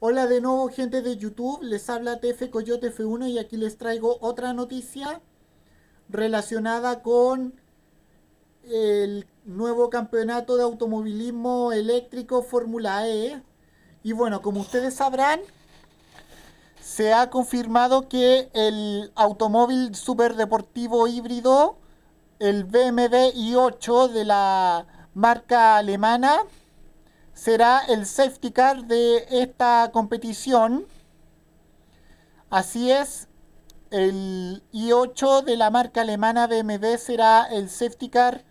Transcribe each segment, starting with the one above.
Hola de nuevo gente de YouTube, les habla TF Coyote F1 y aquí les traigo otra noticia relacionada con el nuevo campeonato de automovilismo eléctrico Fórmula E. Y bueno, como ustedes sabrán, se ha confirmado que el automóvil superdeportivo híbrido, el BMW i8 de la marca alemana, será el safety car de esta competición. Así es, el i8 de la marca alemana BMW será el safety car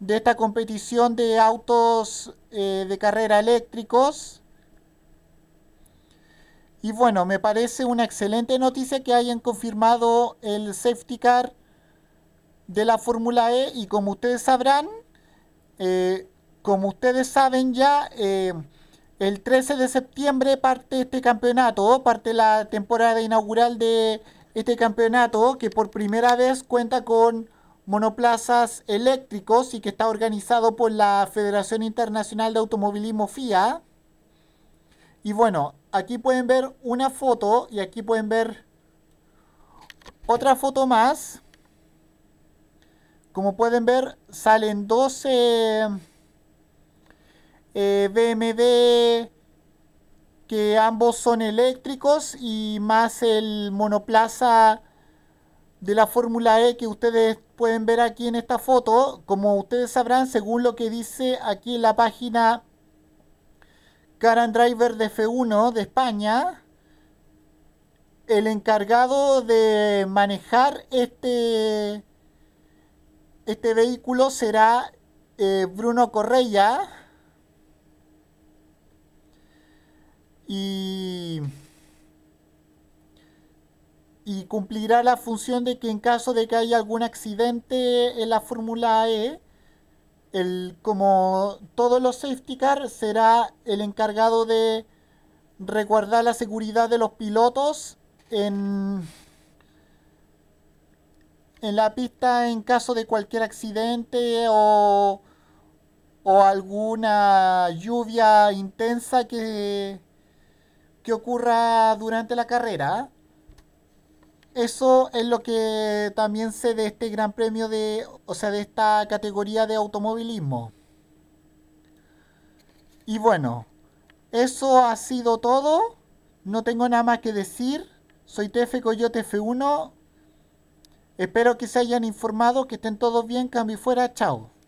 de esta competición de autos eh, de carrera eléctricos. Y bueno, me parece una excelente noticia que hayan confirmado el safety car de la Fórmula E y como ustedes sabrán, eh, como ustedes saben ya, eh, el 13 de septiembre parte este campeonato, parte la temporada inaugural de este campeonato que por primera vez cuenta con monoplazas eléctricos y que está organizado por la Federación Internacional de Automovilismo FIA. Y bueno, aquí pueden ver una foto y aquí pueden ver otra foto más. Como pueden ver, salen 12 eh, BMW, que ambos son eléctricos y más el monoplaza de la Fórmula E que ustedes pueden ver aquí en esta foto. Como ustedes sabrán, según lo que dice aquí en la página and Driver de F1 de España, el encargado de manejar este, este vehículo será eh, Bruno Correia y, cumplirá la función de que en caso de que haya algún accidente en la Fórmula E, como todos los safety cars, será el encargado de resguardar la seguridad de los pilotos en, en la pista en caso de cualquier accidente o alguna lluvia intensa que, que ocurra durante la carrera. Eso es lo que también sé de este gran premio de, o sea, de esta categoría de automovilismo. Y bueno, eso ha sido todo. No tengo nada más que decir. Soy TF Coyote F1. Espero que se hayan informado, que estén todos bien, a mí fuera, chao.